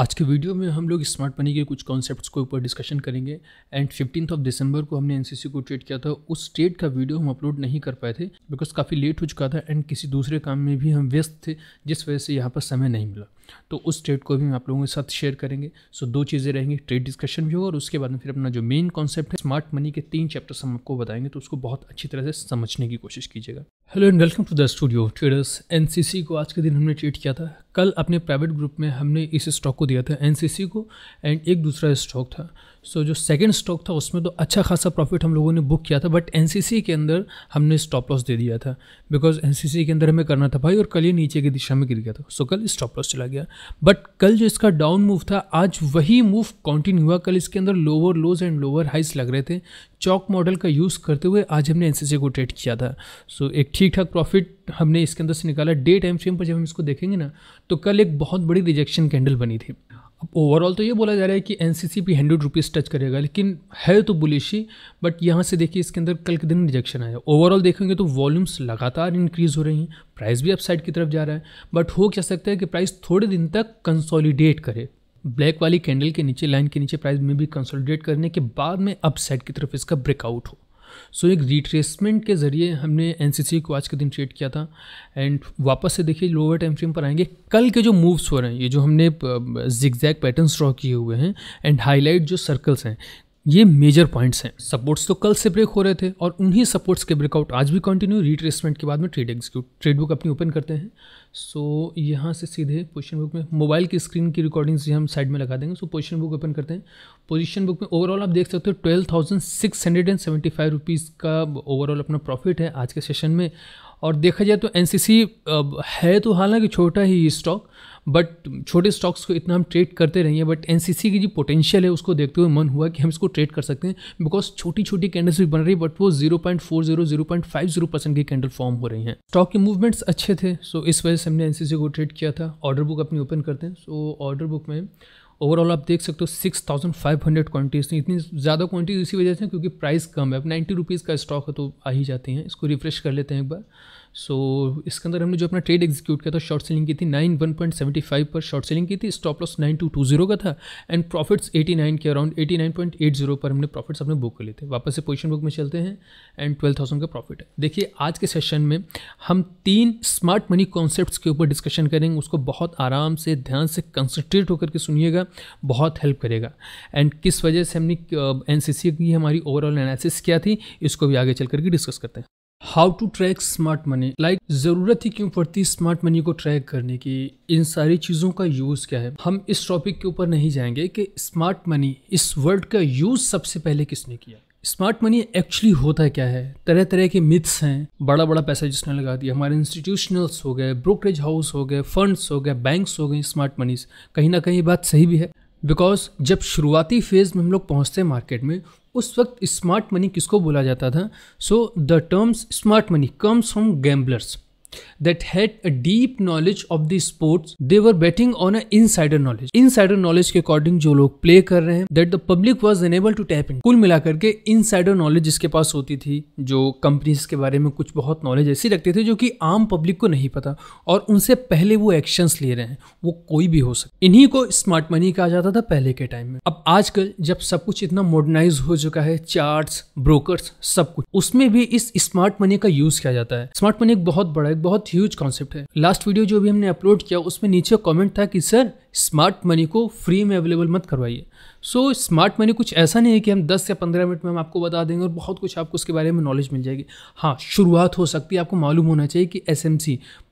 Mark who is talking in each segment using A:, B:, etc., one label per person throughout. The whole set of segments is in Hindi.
A: आज के वीडियो में हम लोग स्मार्ट मनी के कुछ कॉन्सेप्ट्स के ऊपर डिस्कशन करेंगे एंड फिफ्टीन ऑफ दिसंबर को हमने एनसीसी को ट्रेड किया था उस ट्रेड का वीडियो हम अपलोड नहीं कर पाए थे बिकॉज काफ़ी लेट हो चुका था एंड किसी दूसरे काम में भी हम व्यस्त थे जिस वजह से यहाँ पर समय नहीं मिला तो उस ट्रेड को भी हम आप लोगों के साथ शेयर करेंगे सो दो चीज़ें रहेंगी ट्रेड डिस्कशन भी होगा और उसके बाद में फिर अपना जो मेन कॉन्सेप्ट है स्मार्ट मनी के तीन चैप्टर्स हम आपको बताएंगे तो उसको बहुत अच्छी तरह से समझने की कोशिश कीजिएगा hello and welcome to the studio traders एन को आज के दिन हमने ट्रेड किया था कल अपने प्राइवेट ग्रुप में हमने इस स्टॉक को दिया था एन को एंड एक दूसरा स्टॉक था सो so, जो सेकेंड स्टॉक था उसमें तो अच्छा खासा प्रॉफिट हम लोगों ने बुक किया था बट एन के अंदर हमने स्टॉप लॉस दे दिया था बिकॉज एन के अंदर हमें करना था भाई और कल ये नीचे की दिशा में गिर गया था सो so, कल स्टॉप लॉस चला गया बट कल जो इसका डाउन मूव था आज वही मूव कॉन्टिन्यू हुआ कल इसके अंदर लोअर लोज एंड लोअर हाइस लग रहे थे चौक मॉडल का यूज़ करते हुए आज हमने एन को ट्रेड किया था सो so, एक ठीक ठाक प्रॉफिट हमने इसके अंदर से निकाला डे टाइम फ्रेम पर जब हम इसको देखेंगे ना तो कल एक बहुत बड़ी रिजेक्शन कैंडल बनी थी ओवरऑल तो ये बोला जा रहा है कि एन सी सी भी हंड्रेड रुपीज़ टच करेगा लेकिन है तो बुलिश ही बट यहाँ से देखिए इसके अंदर कल के दिन रिजेक्शन आया ओवरऑल देखेंगे तो वॉल्यूम्स लगातार इंक्रीज़ हो रही हैं प्राइस भी अपसाइड की तरफ जा रहा है बट हो क्या सकता है कि प्राइस थोड़े दिन तक कंसोलिडेट करे ब्लैक वाली कैंडल के नीचे लाइन के नीचे प्राइस में भी कंसोलिडेट करने के बाद में अपसाइड की तरफ इसका ब्रेकआउट हो सो so, एक रिट्रेसमेंट के ज़रिए हमने एन को आज के दिन ट्रेड किया था एंड वापस से देखिए लोअर टाइम फ्रेम पर आएंगे कल के जो मूव्स हो रहे हैं ये जो हमने जिग्जैग पैटर्न ड्रॉ किए हुए हैं एंड हाईलाइट जो सर्कल्स हैं ये मेजर पॉइंट्स हैं सपोर्ट्स तो कल से ब्रेक हो रहे थे और उन्हीं सपोर्ट्स के ब्रेकआउट आज भी कंटिन्यू रिट्रेसमेंट के बाद में ट्रेड एग्जीक्यूट ट्रेड बुक अपनी ओपन करते हैं सो so, यहाँ से सीधे पोजिशन बुक में मोबाइल की स्क्रीन की रिकॉर्डिंग्स हम साइड में लगा देंगे सो पोजिशन बुक ओपन करते हैं पोजीशन बुक में ओवरऑल आप देख सकते हो twelve thousand six hundred and seventy five rupees का ओवरऑल अपना प्रॉफिट है आज के सेशन में और देखा जाए तो एन है तो हालांकि छोटा ही स्टॉक बट छोटे स्टॉक्स को इतना हम ट्रेड करते रहिए बट एन की जो पोटेंशियल है उसको देखते हुए मन हुआ कि हम इसको ट्रेड कर सकते हैं बिकॉज छोटी छोटी कैंडल्स भी बन रही बट वो zero point four zero zero point five zero percent की कैंडल फॉर्म हो रही हैं स्टॉक के मूवमेंट्स अच्छे थे सो इस वजह से हमने एन को ट्रेड किया था ऑर्डर बुक अपनी ओपन करते हैं सो ऑर्डर बुक में ओवरऑल आप देख सकते हो six thousand five hundred quantities थी इतनी ज़्यादा क्वान्टिटीज़ इसी वजह से क्योंकि प्राइस कम है अब नाइन्टी रुपीज़ का स्टॉक है तो आ ही जाते हैं इसको रिफ्रेश कर लेते हैं एक बार सो so, इसके अंदर हमने जो अपना ट्रेड एग्जीक्यूट किया था शॉर्ट सेलिंग की थी nine one point seventy five पर शॉर्ट सेलिंग की थी stop loss nine two two zero का था एंड प्रॉफिट्स एटी नाइन के around eighty nine point eight zero पर हमने प्रॉफिट्स अपने बुक कर लिए थे वापस से पोजिशन बुक में चलते हैं एंड ट्वेल्व थाउजेंड का प्रॉफिट है देखिए आज के सेशन में हम तीन स्मार्ट मनी कॉन्सेप्ट के ऊपर डिस्कशन करेंगे उसको बहुत आराम से ध्यान से कंसनट्रेट होकर के सुनिएगा बहुत हेल्प करेगा एंड किस वजह से हमने एन की हमारी ओवरऑल एनालिसिस क्या थी इसको भी आगे चल करके डिस्कस करते हैं how to track smart money like जरूरत ही क्यों पड़ती स्मार्ट मनी को ट्रैक करने की इन सारी चीज़ों का यूज़ क्या है हम इस टॉपिक के ऊपर नहीं जाएंगे कि स्मार्ट मनी इस वर्ड का यूज़ सबसे पहले किसने किया स्मार्ट मनी एक्चुअली होता क्या है तरह तरह के मिथ्स हैं बड़ा बड़ा पैसा जिसने लगा दिया हमारे इंस्टीट्यूशनल्स हो गए ब्रोकरेज हाउस हो गए फंड्स हो गए बैंक्स हो गए स्मार्ट मनीस कहीं ना कहीं ये बात सही भी है बिकॉज जब शुरुआती फेज में हम लोग पहुंचते हैं मार्केट में उस वक्त स्मार्ट मनी किसको बोला जाता था so the terms smart money comes from gamblers that had a deep knowledge of the sports they were betting on an insider knowledge insider knowledge के अकॉर्डिंग जो लोग प्ले कर रहे हैं that the public was enable to tap in कुल मिलाकर के इनसाइडर नॉलेज जिसके पास होती थी जो कंपनीज के बारे में कुछ बहुत नॉलेज ऐसी रखते थे जो कि आम पब्लिक को नहीं पता और उनसे पहले वो एक्शंस ले रहे हैं वो कोई भी हो सकता इन्हीं को स्मार्ट मनी कहा जाता था पहले के टाइम में अब आजकल जब सब कुछ इतना मॉडर्नाइज हो चुका है चार्ट्स ब्रोकर्स सब कुछ उसमें भी इस स्मार्ट मनी का यूज किया जाता है स्मार्ट मनी एक बहुत बड़ा एक बहुत ह्यूज कॉन्सेप्ट है लास्ट वीडियो जो भी हमने अपलोड किया उसमें नीचे कॉमेंट था कि सर स्मार्ट मनी को फ्री में अवेलेबल मत करवाइए सो स्मार्ट मनी कुछ ऐसा नहीं है कि हम 10 या 15 मिनट में हम आपको बता देंगे और बहुत कुछ आपको उसके बारे में नॉलेज मिल जाएगी हाँ शुरुआत हो सकती है आपको मालूम होना चाहिए कि एस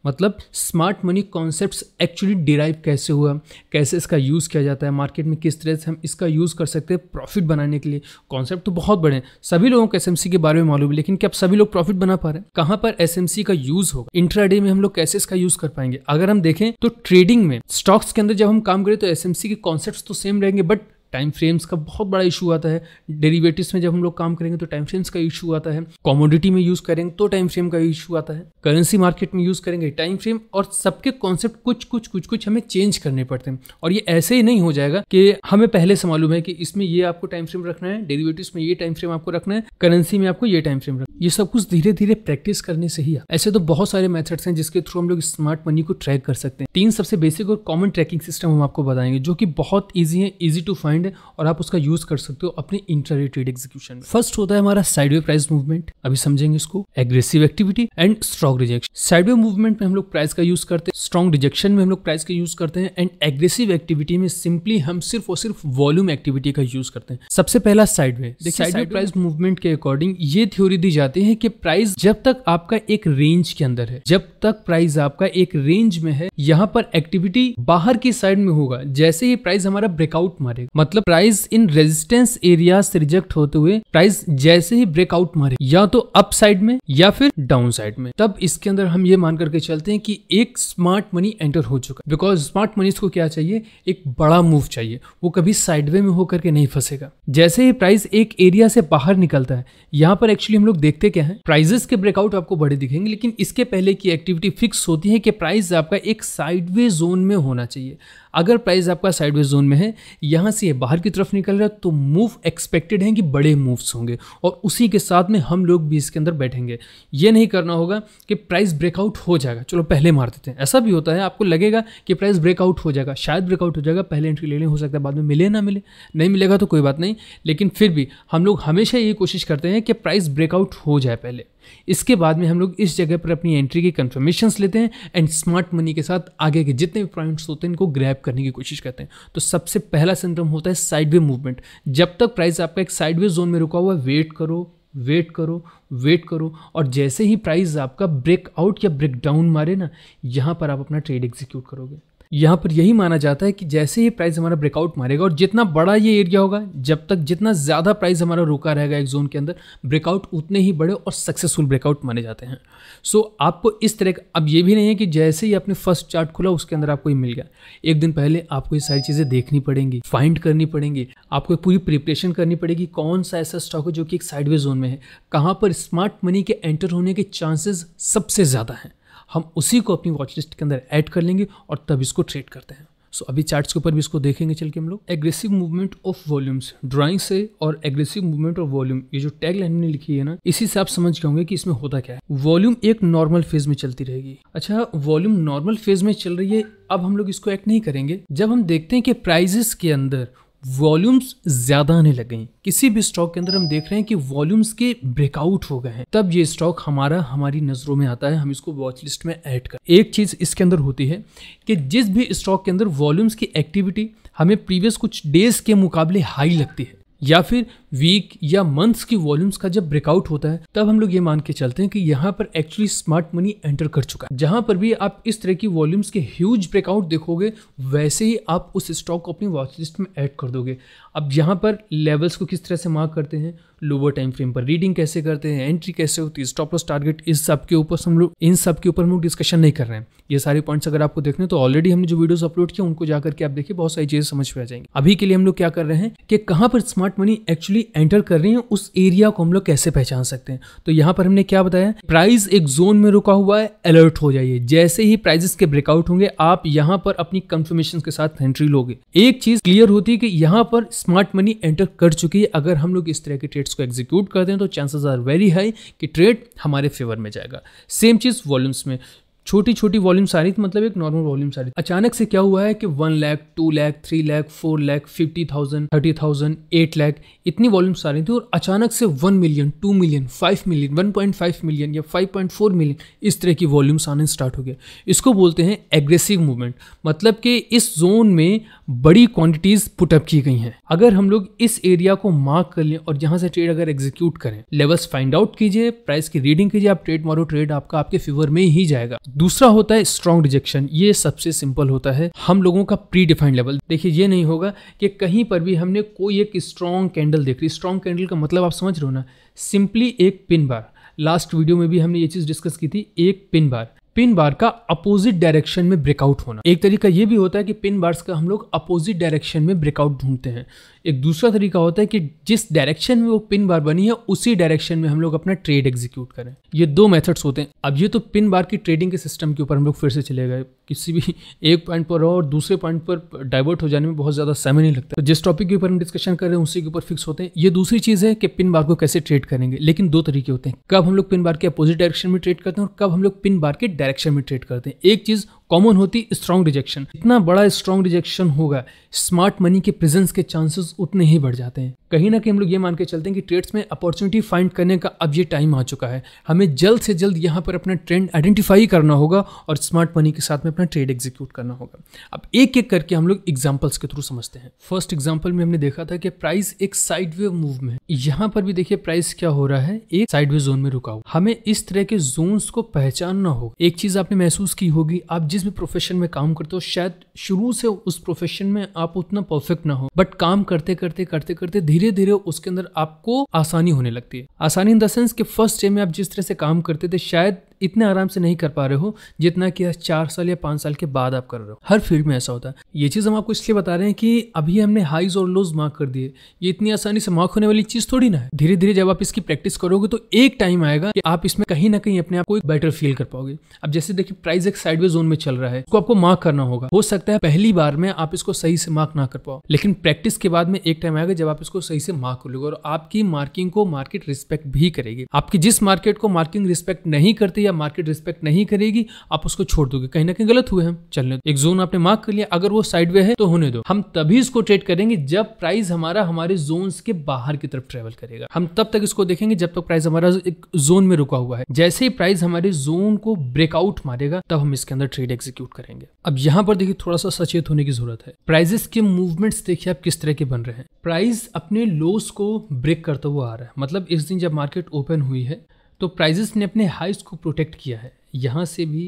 A: मतलब smart money concept actually derive कैसे हुआ कैसे इसका यूज़ किया जाता है मार्केट में किस तरह से हम इसका यूज़ कर सकते हैं प्रॉफिट बनाने के लिए कॉन्सेप्ट तो बहुत बड़े हैं सभी लोगों को एस के बारे में मालूम है लेकिन क्या आप सभी लोग प्रॉफिट बना पा रहे हैं कहाँ पर एस का यूज़ होगा इंट्राडे में हम लोग कैसे इसका यूज़ कर पाएंगे अगर हम देखें तो ट्रेडिंग में स्टॉक्स के अंदर जब हम काम करें तो एस के कॉन्सेप्ट तो सेम रहेंगे बट टाइम फ्रेम्स का बहुत बड़ा इशू आता है डेरिवेटिव्स में जब हम लोग काम करेंगे तो टाइम फ्रेम्स का इशू आता है कॉमोडिटी में यूज़ करेंगे तो टाइम फ्रेम का इशू आता है करेंसी मार्केट में यूज़ करेंगे टाइम फ्रेम और सबके कॉन्सेप्ट कुछ कुछ कुछ कुछ हमें चेंज करने पड़ते हैं और ये ऐसे ही नहीं हो जाएगा कि हमें पहले से मालूम है कि इसमें ये आपको टाइम फ्रेम रखना है डेरीवेटिव में ये टाइम फ्रेम आपको रखना है करेंसी में आपको ये टाइम फ्रेम रखना ये सब कुछ धीरे धीरे प्रैक्टिस करने से ही ऐसे तो बहुत सारे मेथड्स हैं जिसके थ्रू हम लोग स्मार्ट मनी को ट्रैक कर सकते हैं तीन सबसे बेसिक और कॉमन ट्रैकिंग सिस्टम हम आपको बताएंगे जो कि बहुत ईजी है ईजी टू फाइंड ट्रेंड है और आप उसका यूज कर सकते हो अपने इंटरव्यू ट्रेड एग्जीक्यूशन में फर्स्ट होता है हमारा साइडवे प्राइस मूवमेंट अभी समझेंगे इसको aggressive activity and strong rejection sideway movement में हम लोग प्राइस का यूज करते हैं स्ट्रॉन्ग रिजेक्शन में हम लोग प्राइस का यूज करते हैं एंड एग्रेसिव एक्टिविटी में सिंपली हम सिर्फ और सिर्फ वॉल्यूम एक्टिविटी का यूज करते हैं सबसे पहला साइडवे साइडवे प्राइस मूवमेंट के अकॉर्डिंग ये थ्योरी दी जाती है कि प्राइस जब तक आपका एक रेंज के अंदर है जब तक प्राइस आपका एक रेंज में है यहाँ पर एक्टिविटी बाहर की साइड में होगा जैसे ही प्राइस हमारा ब्रेकआउट मारेगा मतलब मतलब प्राइस इन रेजिस्टेंस एरिया से रिजेक्ट होते हुए प्राइस जैसे ही ब्रेकआउट मारे या तो अप साइड में या फिर डाउन साइड में तब इसके अंदर हम ये मान करके चलते हैं कि एक स्मार्ट मनी एंटर हो चुका है बिकॉज स्मार्ट मनी को क्या चाहिए एक बड़ा मूव चाहिए वो कभी साइडवे में होकर के नहीं फंसेगा जैसे ही प्राइस एक एरिया से बाहर निकलता है यहाँ पर एक्चुअली हम लोग देखते क्या है प्राइजेस के ब्रेकआउट आपको बड़े दिखेंगे लेकिन इसके पहले की एक्टिविटी फिक्स होती है कि प्राइस आपका एक साइडवे जोन में होना चाहिए अगर प्राइस आपका साइडवेज जोन में है यहाँ से ये बाहर की तरफ निकल रहा है तो मूव एक्सपेक्टेड हैं कि बड़े मूव्स होंगे और उसी के साथ में हम लोग भी इसके अंदर बैठेंगे ये नहीं करना होगा कि प्राइस ब्रेकआउट हो जाएगा चलो पहले मार देते हैं ऐसा भी होता है आपको लगेगा कि प्राइस ब्रेकआउट हो जाएगा शायद ब्रेकआउट हो जाएगा पहले एंट्री ले लें हो सकता है बाद में मिले ना मिले नहीं मिलेगा तो कोई बात नहीं लेकिन फिर भी हम लोग हमेशा ये कोशिश करते हैं कि प्राइस ब्रेकआउट हो जाए पहले इसके बाद में हम लोग इस जगह पर अपनी एंट्री की कन्फर्मेशंस लेते हैं एंड स्मार्ट मनी के साथ आगे के जितने भी पॉइंट्स होते हैं इनको ग्रैप करने की कोशिश करते हैं तो सबसे पहला सिंड्रम होता है साइडवे मूवमेंट जब तक प्राइस आपका एक साइडवे जोन में रुका हुआ है वेट करो वेट करो वेट करो और जैसे ही प्राइस आपका ब्रेकआउट या ब्रेकडाउन मारे ना यहाँ पर आप अपना ट्रेड एग्जीक्यूट करोगे यहाँ पर यही माना जाता है कि जैसे ही प्राइस हमारा ब्रेकआउट मारेगा और जितना बड़ा ये एरिया होगा जब तक जितना ज़्यादा प्राइस हमारा रुका रहेगा एक जोन के अंदर ब्रेकआउट उतने ही बड़े और सक्सेसफुल ब्रेकआउट माने जाते हैं सो so, आपको इस तरह का अब ये भी नहीं है कि जैसे ही आपने फर्स्ट चार्ट खुला उसके अंदर आपको ये मिल गया एक दिन पहले आपको ये सारी चीज़ें देखनी पड़ेंगी फाइंड करनी पड़ेंगी आपको पूरी प्रिपरेशन करनी पड़ेगी कौन सा ऐसा स्टॉक है जो कि एक साइडवे जोन में है कहाँ पर स्मार्ट मनी के एंटर होने के चांसेस सबसे ज़्यादा हैं हम उसी को अपनी वॉच लिस्ट के अंदर ऐड कर लेंगे और तब इसको ट्रेड करते हैं सो so, अभी चार्ट्स के ऊपर भी इसको देखेंगे चल के हम लोग aggressive movement of volumes drawing से और एग्रेसिव मूवमेंट ऑफ वॉल्यूम ये जो टैग लाइन ने लिखी है ना इसी से आप समझ होंगे कि इसमें होता क्या है वॉल्यूम एक नॉर्मल फेज में चलती रहेगी अच्छा वॉल्यूम नॉर्मल फेज में चल रही है अब हम लोग इसको एक्ट नहीं करेंगे जब हम देखते हैं कि प्राइजेस के अंदर वॉल्यूम्स ज्यादा आने लगे गई किसी भी स्टॉक के अंदर हम देख रहे हैं कि वॉल्यूम्स के ब्रेकआउट हो गए हैं तब ये स्टॉक हमारा हमारी नजरों में आता है हम इसको वॉच लिस्ट में ऐड कर एक चीज इसके अंदर होती है कि जिस भी स्टॉक के अंदर वॉल्यूम्स की एक्टिविटी हमें प्रीवियस कुछ डेज के मुकाबले हाई लगती है या फिर वीक या मंथ्स की वॉल्यूम्स का जब ब्रेकआउट होता है तब हम लोग ये मान के चलते हैं कि यहाँ पर एक्चुअली स्मार्ट मनी एंटर कर चुका है जहां पर भी आप इस तरह की वॉल्यूम्स के ह्यूज ब्रेकआउट देखोगे वैसे ही आप उस स्टॉक को अपनी वॉच लिस्ट में ऐड कर दोगे अब यहाँ पर लेवल्स को किस तरह से मार्क करते हैं लोअर टाइम फ्रेम पर रीडिंग कैसे करते हैं एंट्री कैसे होती है स्टॉप लॉस टारगेट इस सब के ऊपर हम लोग इन सब के ऊपर हम लोग डिस्कशन नहीं कर रहे हैं ये सारे पॉइंट्स अगर आपको देखने तो ऑलरेडी हमने जो वीडियोस अपलोड किया उनको जाकर के आप देखिए बहुत सारी चीजें समझ में आ जाएंगी अभी के लिए हम लोग क्या कर रहे हैं कि कहाँ पर smart money actually actually enter कर रही है उस एरिया को हम लोग कैसे पहचान सकते हैं तो यहां पर हमने क्या बताया प्राइस एक जोन में रुका हुआ है अलर्ट हो जाइए जैसे ही प्राइजेस के ब्रेकआउट होंगे आप यहां पर अपनी कंफर्मेशन के साथ एंट्री लोगे एक चीज क्लियर होती है कि यहां पर स्मार्ट मनी एंटर कर चुकी है अगर हम लोग इस तरह के ट्रेड्स को एग्जीक्यूट करते हैं तो चांसेस आर वेरी हाई कि ट्रेड हमारे फेवर में जाएगा सेम चीज़ वॉल्यूम्स में छोटी छोटी वॉल्यूम सारी मतलब एक नॉर्मल वॉल्यूम सारी अचानक से क्या हुआ है कि one lakh two lakh three lakh four lakh fifty thousand thirty thousand eight lakh इतनी वॉल्यूम सारी थी और अचानक से one million two million five million one point five million या फाइव पॉइंट फोर मिलियन इस तरह की वॉल्यूम्स आने स्टार्ट हो गया इसको बोलते हैं एग्रेसिव मूवमेंट मतलब कि इस जोन में बड़ी क्वांटिटीज पुटअप की गई हैं अगर हम लोग इस एरिया को मार्क कर लें और यहाँ से ट्रेड अगर एग्जीक्यूट करें लेवल्स फाइंड आउट कीजिए प्राइस की रीडिंग कीजिए आप ट्रेड मारो ट्रेड आपका आपके फेवर में ही जाएगा दूसरा होता है स्ट्रॉन्ग रिजेक्शन ये सबसे सिंपल होता है हम लोगों का प्री डिफाइंड लेवल देखिए ये नहीं होगा कि कहीं पर भी हमने कोई एक स्ट्रॉन्ग कैंडल देख ली स्ट्रॉन्ग कैंडल का मतलब आप समझ रहे हो ना सिंपली एक पिन बार लास्ट वीडियो में भी हमने ये चीज़ डिस्कस की थी एक पिन बार पिन बार का अपोजिट डायरेक्शन में ब्रेकआउट होना एक तरीका ये भी होता है कि पिन बार्स का हम लोग अपोजिट डायरेक्शन में ब्रेकआउट ढूंढते हैं एक दूसरा तरीका होता है कि जिस डायरेक्शन में वो पिन बार बनी है उसी डायरेक्शन में हम लोग अपना ट्रेड एग्जीक्यूट करें ये दो मेथड्स होते हैं अब ये तो पिन बार की ट्रेडिंग के सिस्टम के ऊपर हम लोग फिर से चले गए किसी भी एक पॉइंट पर और दूसरे पॉइंट पर डाइवर्ट हो जाने में बहुत ज़्यादा समय नहीं लगता जिस टॉपिक के ऊपर हम डिस्कशन कर रहे हैं उसी के ऊपर फिक्स होते हैं ये दूसरी चीज़ है कि पिन बार को कैसे ट्रेड करेंगे लेकिन दो तरीके होते हैं कब हम लोग पिन बार के अपोजिट डायरेक्शन में ट्रेड करते हैं और कब हम लोग पिन बार के डायरेक्शन में ट्रेड करते हैं एक चीज़ कॉमन होती स्ट्रॉन्ग रिजेक्शन इतना बड़ा स्ट्रॉन्ग रिजेक्शन होगा स्मार्ट मनी के प्रेजेंस के चांसेस उतने ही बढ़ जाते हैं कहीं ना कहीं हम लोग ये मान के चलते हैं कि ट्रेड्स में अपॉर्चुनिटी फाइंड करने का अब ये टाइम आ चुका है हमें जल्द से जल्द यहाँ पर अपना ट्रेंड आइडेंटिफाई करना होगा और स्मार्ट मनी के साथ में अपना ट्रेड एग्जीक्यूट करना होगा अब एक एक करके हम लोग एग्जाम्पल्स के थ्रू समझते हैं फर्स्ट एग्जाम्पल में हमने देखा था कि प्राइस एक साइडवे मूव में यहाँ पर भी देखिए प्राइस क्या हो रहा है एक वे जोन में रुका हुआ हमें इस तरह के जोन को पहचानना होगा एक चीज आपने महसूस की होगी आप जिस जिस भी प्रोफेशन में काम करते हो शायद शुरू से उस प्रोफेशन में आप उतना परफेक्ट ना हो बट काम करते करते करते करते धीरे धीरे उसके अंदर आपको आसानी होने लगती है आसानी इन द सेंस कि फर्स्ट डे में आप जिस तरह से काम करते थे शायद इतने आराम से नहीं कर पा रहे हो जितना कि चार साल या पांच साल के बाद आप कर रहे हो हर फील्ड में ऐसा होता है ये चीज़ हम आपको इसलिए बता रहे हैं कि अभी हमने हाईज और लोज मार्क कर दिए ये इतनी आसानी से मार्क होने वाली चीज़ थोड़ी ना है धीरे धीरे जब आप इसकी प्रैक्टिस करोगे तो एक टाइम आएगा कि आप इसमें कहीं ना कहीं अपने आप को बेटर फील कर पाओगे अब जैसे देखिए प्राइस एक साइडवे जोन में चल चल रहा है उसको आपको मार्क करना होगा हो सकता है पहली बार में आप इसको सही से मार्क ना कर पाओ लेकिन प्रैक्टिस के बाद में एक टाइम आएगा जब आप इसको सही से मार्क कर लोगे और आपकी मार्किंग को मार्केट रिस्पेक्ट भी करेगी आपकी जिस मार्केट को मार्किंग रिस्पेक्ट नहीं करती या मार्केट रिस्पेक्ट नहीं करेगी आप उसको छोड़ दोगे कहीं ना कहीं गलत हुए हम चलने एक जोन आपने मार्क कर लिया अगर वो साइड है तो होने दो हम तभी इसको ट्रेड करेंगे जब प्राइस हमारा हमारे जोन के बाहर की तरफ ट्रेवल करेगा हम तब तक इसको देखेंगे जब तक प्राइस हमारा एक जोन में रुका हुआ है जैसे ही प्राइस हमारे जोन को ब्रेकआउट मारेगा तब हम इसके अंदर ट्रेड ट्रेड एग्जीक्यूट करेंगे अब यहाँ पर देखिए थोड़ा सा सचेत होने की जरूरत है प्राइजेस के मूवमेंट्स देखिए आप किस तरह के बन रहे हैं प्राइस अपने लोस को ब्रेक करता हुआ आ रहा है मतलब इस दिन जब मार्केट ओपन हुई है तो प्राइजेस ने अपने हाइस को प्रोटेक्ट किया है यहाँ से भी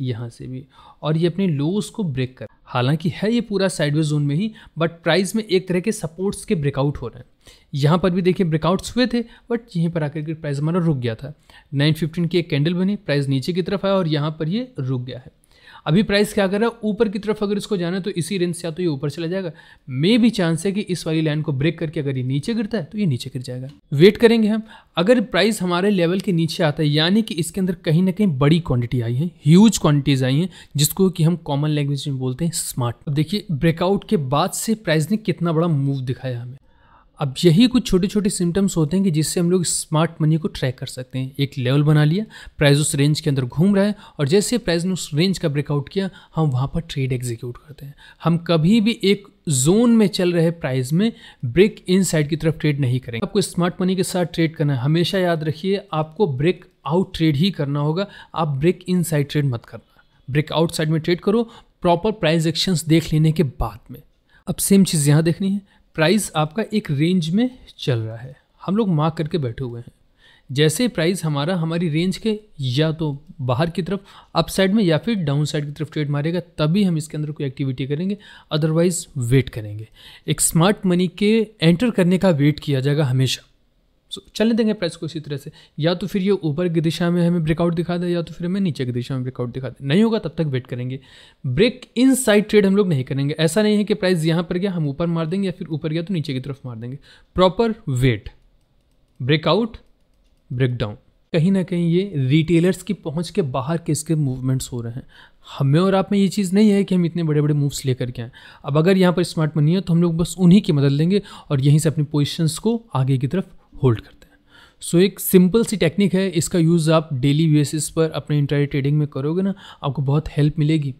A: यहाँ से भी और ये अपने लोस को ब्रेक कर हालांकि है ये पूरा साइडवे जोन में ही बट प्राइस में एक तरह के सपोर्ट्स के ब्रेकआउट हो रहे हैं यहाँ पर भी देखिए ब्रेकआउट्स हुए थे बट यहीं पर आकर के प्राइस हमारा रुक गया था 915 की एक कैंडल बनी प्राइस नीचे की तरफ आया और यहाँ पर ये रुक गया है अभी प्राइस क्या कर रहा है ऊपर की तरफ अगर इसको जाना है तो इसी रेंज से या तो ये ऊपर चला जाएगा मे भी चांस है कि इस वाली लाइन को ब्रेक करके अगर ये नीचे गिरता है तो ये नीचे गिर जाएगा वेट करेंगे हम अगर प्राइस हमारे लेवल के नीचे आता है यानी कि इसके अंदर कहीं ना कहीं बड़ी क्वांटिटी आई है ह्यूज क्वांटिटीज आई हैं जिसको कि हम कॉमन लैंग्वेज में बोलते हैं स्मार्ट देखिए ब्रेकआउट के बाद से प्राइस ने कितना बड़ा मूव दिखाया हमें अब यही कुछ छोटे छोटे सिम्टम्स होते हैं कि जिससे हम लोग स्मार्ट मनी को ट्रैक कर सकते हैं एक लेवल बना लिया प्राइस उस रेंज के अंदर घूम रहा है और जैसे प्राइस ने उस रेंज का ब्रेकआउट किया हम वहाँ पर ट्रेड एग्जीक्यूट करते हैं हम कभी भी एक जोन में चल रहे प्राइस में ब्रेक इन साइड की तरफ ट्रेड नहीं करेंगे आपको स्मार्ट मनी के साथ ट्रेड करना है हमेशा याद रखिए आपको ब्रेक आउट ट्रेड ही करना होगा आप ब्रेक इन साइड ट्रेड मत करना ब्रेक आउट साइड में ट्रेड करो प्रॉपर प्राइस एक्शंस देख लेने के बाद में अब सेम चीज़ यहाँ देखनी है प्राइस आपका एक रेंज में चल रहा है हम लोग मार्क करके बैठे हुए हैं जैसे प्राइस हमारा हमारी रेंज के या तो बाहर की तरफ अप साइड में या फिर डाउन साइड की तरफ ट्रेड मारेगा तभी हम इसके अंदर कोई एक्टिविटी करेंगे अदरवाइज़ वेट करेंगे एक स्मार्ट मनी के एंटर करने का वेट किया जाएगा हमेशा सो चलने देंगे प्राइस को इसी तरह से या तो फिर ये ऊपर की दिशा में हमें ब्रेकआउट दिखा दे या तो फिर हमें नीचे की दिशा में ब्रेकआउट दिखा दे नहीं होगा तब तक वेट करेंगे ब्रेक इन साइड ट्रेड हम लोग नहीं करेंगे ऐसा नहीं है कि प्राइस यहाँ पर गया हम ऊपर मार देंगे या फिर ऊपर गया तो नीचे की तरफ मार देंगे प्रॉपर वेट ब्रेकआउट ब्रेकडाउन कहीं ना कहीं ये रिटेलर्स की पहुंच के बाहर के इसके मूवमेंट्स हो रहे हैं हमें और आप में ये चीज़ नहीं है कि हम इतने बड़े बड़े मूव्स लेकर के आएँ अब अगर यहाँ पर स्मार्ट मनी है तो हम लोग बस उन्हीं की मदद लेंगे और यहीं से अपनी पोजिशंस को आगे की तरफ होल्ड करते हैं सो so, एक सिंपल सी टेक्निक है इसका यूज़ आप डेली बेसिस पर अपने इंटरनेट ट्रेडिंग में करोगे ना आपको बहुत हेल्प मिलेगी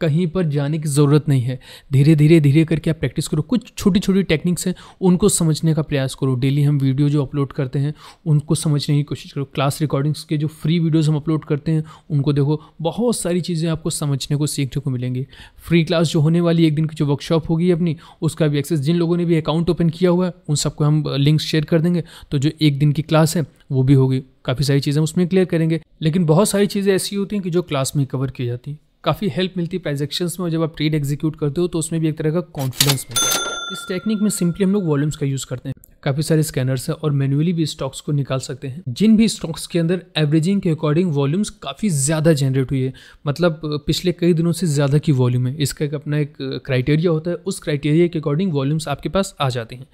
A: कहीं पर जाने की ज़रूरत नहीं है धीरे धीरे धीरे करके आप प्रैक्टिस करो कुछ छोटी छोटी टेक्निक्स हैं उनको समझने का प्रयास करो डेली हम वीडियो जो अपलोड करते हैं उनको समझने की कोशिश करो क्लास रिकॉर्डिंग्स के जो फ्री वीडियोज़ हम अपलोड करते हैं उनको देखो बहुत सारी चीज़ें आपको समझने को सीखने को मिलेंगी फ्री क्लास जो होने वाली एक दिन की जो वर्कशॉप होगी अपनी उसका भी एक्सेस जिन लोगों ने भी अकाउंट ओपन किया हुआ है उन सबको हम लिंक शेयर कर देंगे तो जो एक दिन की क्लास है वो भी होगी काफ़ी सारी चीज़ें उसमें क्लियर करेंगे लेकिन बहुत सारी चीज़ें ऐसी होती हैं कि जो क्लास में कवर की जाती हैं काफ़ी हेल्प मिलती है ट्रांजेक्शन्स में और जब आप ट्रेड एग्जीक्यूट करते हो तो उसमें भी एक तरह का कॉन्फिडेंस मिलता है इस टेक्निक में सिंपली हम लोग वॉल्यूम्स का यूज़ करते हैं काफ़ी सारे स्कैनर्स हैं और मैनुअली भी स्टॉक्स को निकाल सकते हैं जिन भी स्टॉक्स के अंदर एवरेजिंग के अकॉर्डिंग वॉल्यूम्स काफ़ी ज़्यादा जनरेट हुई है मतलब पिछले कई दिनों से ज़्यादा की वॉल्यूम है इसका एक अपना एक क्राइटेरिया होता है उस क्राइटेरिया के अकॉर्डिंग वॉल्यूम्स आपके पास आ जाते हैं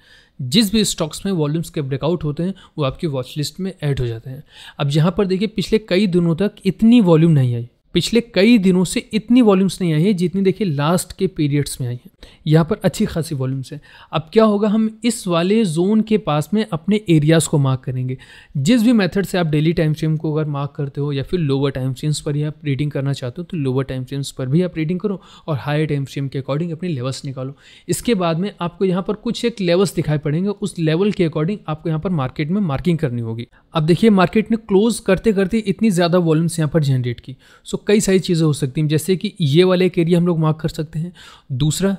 A: जिस भी स्टॉक्स में वॉल्यूम्स के ब्रेकआउट होते हैं वो आपकी वॉच लिस्ट में ऐड हो जाते हैं अब यहाँ पर देखिए पिछले कई दिनों तक इतनी वॉल्यूम नहीं आई पिछले कई दिनों से इतनी वॉल्यूम्स नहीं आई है जितनी देखिए लास्ट के पीरियड्स में आई है यहाँ पर अच्छी खासी वॉल्यूम्स है अब क्या होगा हम इस वाले जोन के पास में अपने एरियाज़ को मार्क करेंगे जिस भी मेथड से आप डेली टाइम फ्रेम को अगर मार्क करते हो या फिर लोअर टाइम फ्रेम्स पर ही आप रीडिंग करना चाहते हो तो लोअर टाइम फ्रेम्स पर भी आप रीडिंग करो और हायर टाइम फ्रेम के अकॉर्डिंग अपने लेवल्स निकालो इसके बाद में आपको यहाँ पर कुछ एक लेवल्स दिखाई पड़ेंगे उस लेवल के अकॉर्डिंग आपको यहाँ पर मार्केट में मार्किंग करनी होगी अब देखिए मार्केट ने क्लोज करते करते इतनी ज़्यादा वॉल्यूम्स यहाँ पर जनरेट की सो कई सारी चीज़ें हो सकती हैं जैसे कि ये वाले एक एरिया हम लोग मार्क कर सकते हैं दूसरा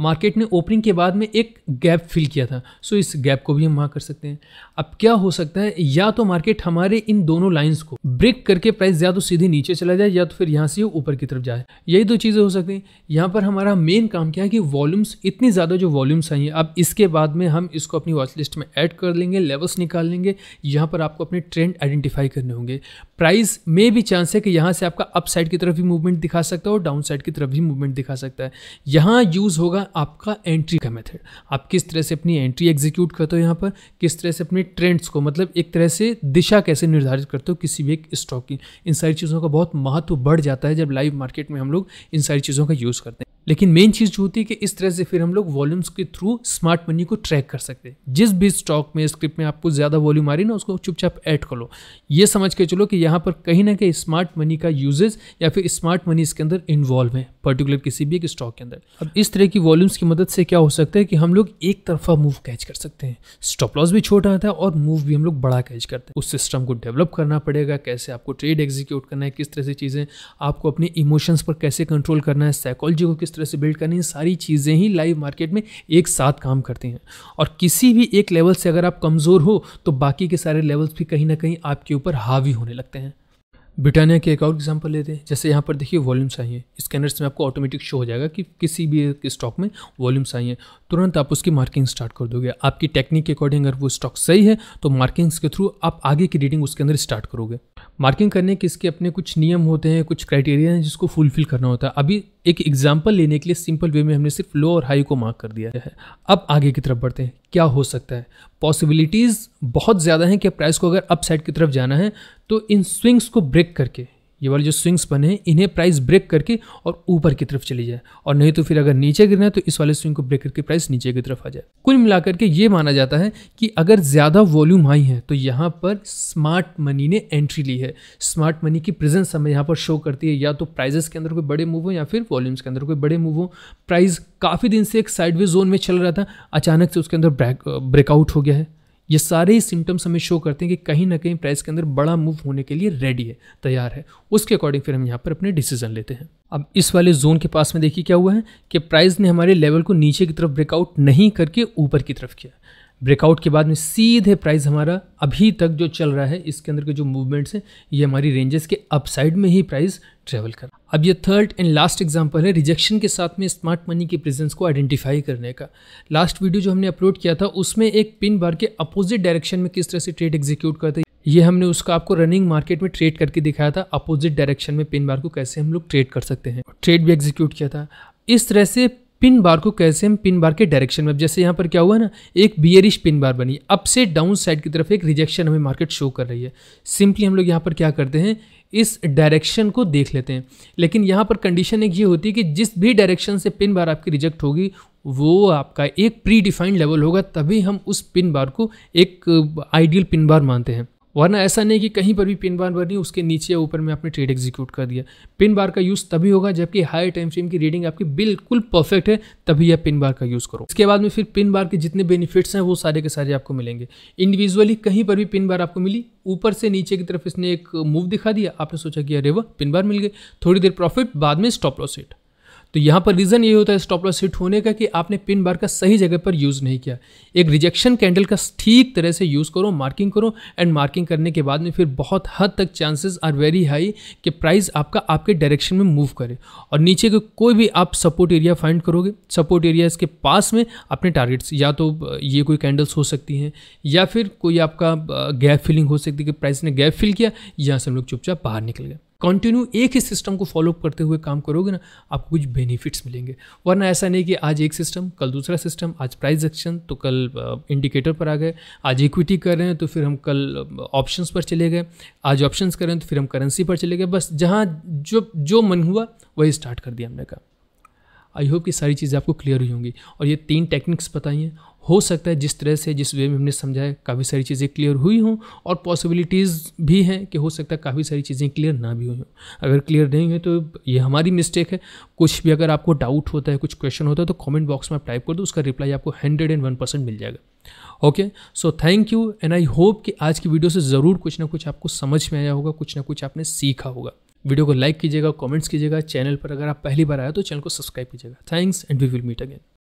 A: मार्केट ने ओपनिंग के बाद में एक गैप फिल किया था सो इस गैप को भी हम वहाँ कर सकते हैं अब क्या हो सकता है या तो मार्केट हमारे इन दोनों लाइन्स को ब्रेक करके प्राइस या तो सीधे नीचे चला जाए या तो फिर यहाँ से ऊपर की तरफ जाए यही दो चीज़ें हो सकती हैं यहाँ पर हमारा मेन काम क्या है कि वॉल्यूम्स इतनी ज़्यादा जो वॉल्यूम्स आई हैं अब इसके बाद में हम इसको अपनी वॉच लिस्ट में ऐड कर लेंगे लेवल्स निकाल लेंगे यहाँ पर आपको अपने ट्रेंड आइडेंटिफाई करने होंगे प्राइस में भी चांस है कि यहाँ से आपका अप साइड की तरफ भी मूवमेंट दिखा सकता है और डाउन साइड की तरफ भी मूवमेंट दिखा सकता है यहाँ यूज़ होगा आपका एंट्री का मेथड आप किस तरह से अपनी एंट्री एग्जीक्यूट करते हो यहाँ पर किस तरह से अपने ट्रेंड्स को मतलब एक तरह से दिशा कैसे निर्धारित करते हो किसी भी एक स्टॉक की इन सारी चीज़ों का बहुत महत्व बढ़ जाता है जब लाइव मार्केट में हम लोग इन सारी चीज़ों का यूज़ करते हैं लेकिन मेन चीज़ जो होती है कि इस तरह से फिर हम लोग वॉल्यूम्स के थ्रू स्मार्ट मनी को ट्रैक कर सकते हैं जिस भी स्टॉक में स्क्रिप्ट में आपको ज़्यादा वॉल्यूम आ रही ना उसको चुपचाप ऐड कर लो ये समझ के चलो कि यहाँ पर कहीं ना कहीं स्मार्ट मनी का यूजेज या फिर स्मार्ट मनी इसके अंदर इन्वॉल्व है पर्टिकुलर किसी भी एक स्टॉक के अंदर अब इस तरह की वॉल्यूम्स की मदद से क्या हो सकता है कि हम लोग एक तरफा मूव कैच कर सकते हैं स्टॉप लॉस भी छोटा आता है और मूव भी हम लोग बड़ा कैच करते हैं उस सिस्टम को डेवलप करना पड़ेगा कैसे आपको ट्रेड एग्जीक्यूट करना है किस तरह से चीज़ें आपको अपने इमोशंस पर कैसे कंट्रोल करना है साइकोलॉजी को किस किस तरह से बिल्ड करनी है सारी चीज़ें ही लाइव मार्केट में एक साथ काम करती हैं और किसी भी एक लेवल से अगर आप कमज़ोर हो तो बाकी के सारे लेवल्स भी कहीं ना कहीं आपके ऊपर हावी होने लगते हैं ब्रिटानिया के एक और एग्जाम्पल लेते हैं जैसे यहाँ पर देखिए वॉल्यूम्स आई हैं स्कैनर्स में आपको ऑटोमेटिक शो हो जाएगा कि किसी भी स्टॉक में वॉल्यूम्स आई हैं तुरंत आप उसकी मार्किंग स्टार्ट कर दोगे आपकी टेक्निक के अकॉर्डिंग अगर वो स्टॉक सही है तो मार्किंग्स के थ्रू आप आगे की रीडिंग उसके अंदर स्टार्ट करोगे मार्किंग करने के इसके अपने कुछ नियम होते हैं कुछ क्राइटेरिया हैं जिसको फुलफिल करना होता है अभी एक एग्जाम्पल लेने के लिए सिंपल वे में हमने सिर्फ लो और हाई को मार्क कर दिया है अब आगे की तरफ बढ़ते हैं क्या हो सकता है पॉसिबिलिटीज़ बहुत ज़्यादा हैं कि प्राइस को अगर अप साइड की तरफ जाना है तो इन स्विंग्स को ब्रेक करके ये वाले जो स्विंग्स बने हैं इन्हें प्राइस ब्रेक करके और ऊपर की तरफ चली जाए और नहीं तो फिर अगर नीचे गिरना है तो इस वाले स्विंग को ब्रेक करके प्राइस नीचे की तरफ आ जाए कुल मिलाकर के ये माना जाता है कि अगर ज़्यादा वॉल्यूम हाई है तो यहाँ पर स्मार्ट मनी ने एंट्री ली है स्मार्ट मनी की प्रेजेंस हमें यहाँ पर शो करती है या तो प्राइजेस के अंदर कोई बड़े मूव हो या फिर वॉल्यूम्स के अंदर कोई बड़े मूव हो प्राइस काफ़ी दिन से एक साइडवे जोन में चल रहा था अचानक से उसके अंदर ब्रेकआउट हो गया है ये सारे ही सिम्टम्स हमें शो करते हैं कि कहीं ना कहीं प्राइस के अंदर बड़ा मूव होने के लिए रेडी है तैयार है उसके अकॉर्डिंग फिर हम यहाँ पर अपने डिसीजन लेते हैं अब इस वाले जोन के पास में देखिए क्या हुआ है कि प्राइस ने हमारे लेवल को नीचे की तरफ ब्रेकआउट नहीं करके ऊपर की तरफ किया ब्रेकआउट के बाद में सीधे प्राइस हमारा अभी तक जो चल रहा है इसके अंदर के जो मूवमेंट्स हैं ये हमारी रेंजेस के अपसाइड में ही प्राइस ट्रेवल कर अब ये थर्ड एंड लास्ट एग्जांपल है रिजेक्शन के साथ में स्मार्ट मनी के प्रेजेंस को आइडेंटिफाई करने का लास्ट वीडियो जो हमने अपलोड किया था उसमें एक पिन बार के अपोजिट डायरेक्शन में किस तरह से ट्रेड एग्जीक्यूट करते ये हमने उसका आपको रनिंग मार्केट में ट्रेड करके दिखाया था अपोजिट डायरेक्शन में पिन बार को कैसे हम लोग ट्रेड कर सकते हैं ट्रेड भी एग्जीक्यूट किया था इस तरह से पिन बार को कैसे हम पिन बार के डायरेक्शन में जैसे यहाँ पर क्या हुआ ना एक बियरिश पिन बार बनी अप से डाउन साइड की तरफ एक रिजेक्शन हमें मार्केट शो कर रही है सिंपली हम लोग यहाँ पर क्या करते हैं इस डायरेक्शन को देख लेते हैं लेकिन यहाँ पर कंडीशन एक ये होती है कि जिस भी डायरेक्शन से पिन बार आपकी रिजेक्ट होगी वो आपका एक प्री डिफाइंड लेवल होगा तभी हम उस पिन बार को एक आइडियल uh, पिन बार मानते हैं वरना ऐसा नहीं कि कहीं पर भी पिन बार बनी उसके नीचे या ऊपर में आपने ट्रेड एग्जीक्यूट कर दिया पिन बार का यूज़ तभी होगा जबकि हाई टाइम फ्रेम की रीडिंग आपकी बिल्कुल परफेक्ट है तभी आप पिन बार का यूज़ करो इसके बाद में फिर पिन बार के जितने बेनिफिट्स हैं वो सारे के सारे आपको मिलेंगे इंडिविजुअली कहीं पर भी पिन बार आपको मिली ऊपर से नीचे की तरफ इसने एक मूव दिखा दिया आपने सोचा कि अरे वह पिन बार मिल गए थोड़ी देर प्रॉफिट बाद में स्टॉप लॉस हिट तो यहाँ पर रीज़न ये होता है स्टॉप लॉस हिट होने का कि आपने पिन बार का सही जगह पर यूज़ नहीं किया एक रिजेक्शन कैंडल का ठीक तरह से यूज़ करो मार्किंग करो एंड मार्किंग करने के बाद में फिर बहुत हद तक चांसेस आर वेरी हाई कि प्राइस आपका आपके डायरेक्शन में मूव करे और नीचे के कोई भी आप सपोर्ट एरिया फाइंड करोगे सपोर्ट एरियाज़ के पास में अपने टारगेट्स या तो ये कोई कैंडल्स हो सकती हैं या फिर कोई आपका गैप फिलिंग हो सकती है कि प्राइस ने गैप फिल किया यहाँ से हम लोग चुपचाप बाहर निकल गए कंटिन्यू एक ही सिस्टम को फॉलोअप करते हुए काम करोगे ना आपको कुछ बेनिफिट्स मिलेंगे वरना ऐसा नहीं कि आज एक सिस्टम कल दूसरा सिस्टम आज प्राइस एक्शन तो कल इंडिकेटर पर आ गए आज इक्विटी कर रहे हैं तो फिर हम कल ऑप्शंस पर चले गए आज ऑप्शंस कर रहे हैं तो फिर हम करेंसी पर चले गए बस जहाँ जो जो मन हुआ वही स्टार्ट कर दिया हमने कहा आई होप कि सारी चीज़ें आपको क्लियर हुई होंगी और ये तीन टेक्निक्स बताइए हो सकता है जिस तरह से जिस वे में हमने समझाया काफ़ी सारी चीज़ें क्लियर हुई हों और पॉसिबिलिटीज़ भी हैं कि हो सकता है काफ़ी सारी चीज़ें क्लियर ना भी हुई हों अगर क्लियर नहीं हुई तो ये हमारी मिस्टेक है कुछ भी अगर आपको डाउट होता है कुछ क्वेश्चन होता है तो कमेंट बॉक्स में आप टाइप कर दो उसका रिप्लाई आपको हंड्रेड एंड वन परसेंट मिल जाएगा okay so thank you and I hope कि आज की वीडियो से ज़रूर कुछ ना कुछ आपको समझ में आया होगा कुछ ना कुछ आपने सीखा होगा वीडियो को लाइक कीजिएगा कमेंट्स कीजिएगा चैनल पर अगर आप पहली बार आया तो चैनल को सब्सक्राइब कीजिएगा thanks and we will meet again